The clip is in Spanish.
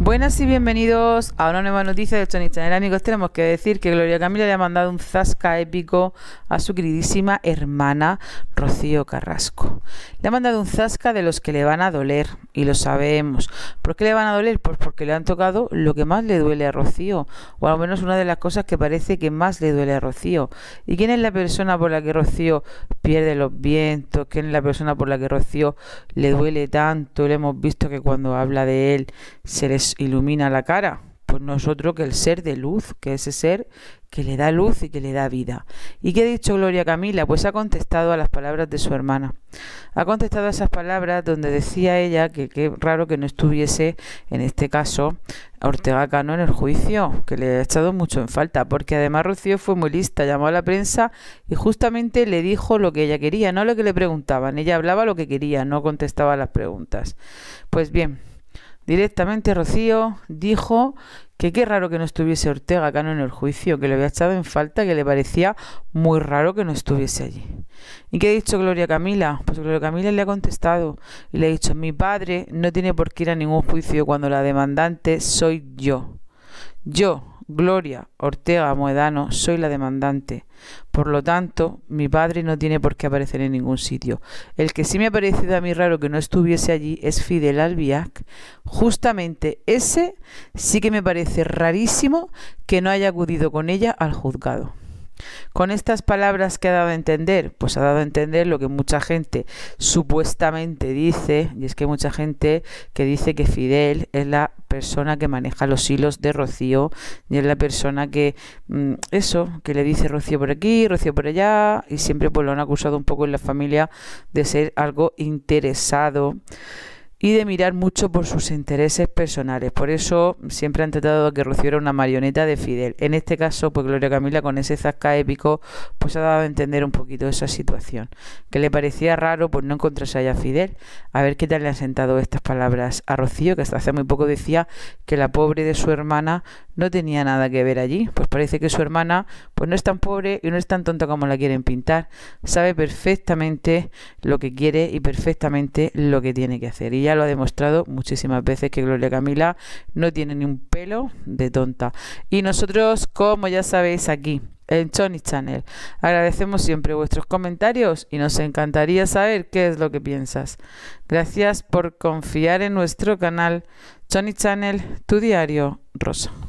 Buenas y bienvenidos a una nueva noticia de Tony Channel. Amigos, tenemos que decir que Gloria Camila le ha mandado un zasca épico a su queridísima hermana Rocío Carrasco. Le ha mandado un zasca de los que le van a doler, y lo sabemos. ¿Por qué le van a doler? Pues porque le han tocado lo que más le duele a Rocío, o al menos una de las cosas que parece que más le duele a Rocío. ¿Y quién es la persona por la que Rocío pierde los vientos? ¿Quién es la persona por la que Rocío le duele tanto? Le hemos visto que cuando habla de él se suele ilumina la cara? Pues nosotros que el ser de luz, que ese ser que le da luz y que le da vida. ¿Y qué ha dicho Gloria Camila? Pues ha contestado a las palabras de su hermana. Ha contestado a esas palabras donde decía ella que qué raro que no estuviese, en este caso, Ortega Cano en el juicio, que le ha echado mucho en falta, porque además Rocío fue muy lista, llamó a la prensa y justamente le dijo lo que ella quería, no lo que le preguntaban. Ella hablaba lo que quería, no contestaba las preguntas. Pues bien, Directamente Rocío dijo que qué raro que no estuviese Ortega Cano en el juicio, que le había echado en falta, que le parecía muy raro que no estuviese allí. ¿Y qué ha dicho Gloria Camila? Pues Gloria Camila le ha contestado y le ha dicho, mi padre no tiene por qué ir a ningún juicio cuando la demandante soy yo. Yo, Gloria Ortega Moedano, soy la demandante. Por lo tanto, mi padre no tiene por qué aparecer en ningún sitio. El que sí me ha parecido a mí raro que no estuviese allí es Fidel Albiac. Justamente ese sí que me parece rarísimo que no haya acudido con ella al juzgado. Con estas palabras que ha dado a entender, pues ha dado a entender lo que mucha gente supuestamente dice, y es que mucha gente que dice que Fidel es la persona que maneja los hilos de Rocío y es la persona que, mm, eso, que le dice Rocío por aquí, Rocío por allá, y siempre pues lo han acusado un poco en la familia de ser algo interesado y de mirar mucho por sus intereses personales. Por eso siempre han tratado de que Rocío era una marioneta de Fidel. En este caso, pues Gloria Camila con ese zasca épico, pues ha dado a entender un poquito esa situación. Que le parecía raro pues no encontrarse allá a Fidel. A ver qué tal le han sentado estas palabras a Rocío, que hasta hace muy poco decía que la pobre de su hermana no tenía nada que ver allí, pues parece que su hermana pues no es tan pobre y no es tan tonta como la quieren pintar, sabe perfectamente lo que quiere y perfectamente lo que tiene que hacer y ya lo ha demostrado muchísimas veces que Gloria Camila no tiene ni un pelo de tonta. Y nosotros, como ya sabéis aquí, en Choni Channel. Agradecemos siempre vuestros comentarios y nos encantaría saber qué es lo que piensas. Gracias por confiar en nuestro canal Johnny Channel, tu diario rosa.